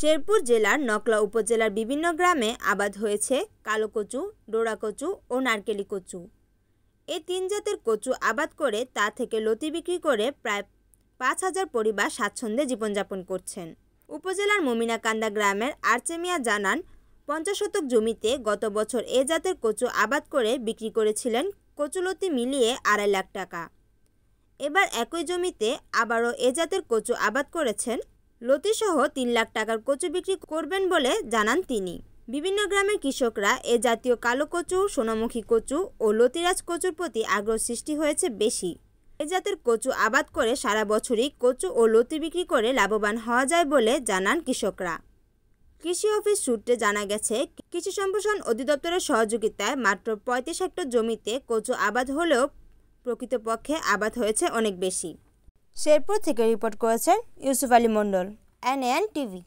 শেরপুর জেলার নকলা উপজেলার বিভিন্ন গ্রামে আবাদ হয়েছে কালো কচু ডোরা কচু ও নারকেলি কচু এই তিন জাতের কচু আবাদ করে তা থেকে লতি বিক্রি করে প্রায় পাঁচ হাজার পরিবার স্বাচ্ছন্দ্যে জীবনযাপন করছেন উপজেলার মমিনাকান্দা গ্রামের আর্চেমিয়া জানান পঞ্চাশ শতক জমিতে গত বছর এ জাতের কচু আবাদ করে বিক্রি করেছিলেন কচুলতি মিলিয়ে আড়াই লাখ টাকা এবার একই জমিতে আবারও এ জাতের কচু আবাদ করেছেন লতিসহ তিন লাখ টাকার কচু বিক্রি করবেন বলে জানান তিনি বিভিন্ন গ্রামের কৃষকরা এ জাতীয় কালো কচু সোনামুখী কচু ও লতিরাজ কচুর প্রতি আগ্রহ সৃষ্টি হয়েছে বেশি এ জাতের কচু আবাদ করে সারা বছরই কচু ও লতি বিক্রি করে লাভবান হওয়া যায় বলে জানান কৃষকরা কৃষি অফিস সূত্রে জানা গেছে কৃষি সম্প্রসারণ অধিদপ্তরের সহযোগিতায় মাত্র পঁয়ত্রিশ হেক্টর জমিতে কচু আবাদ হলেও প্রকৃতপক্ষে আবাদ হয়েছে অনেক বেশি শেরপুর থেকে রিপোর্ট করেছেন Yusuf Ali Mondal N N TV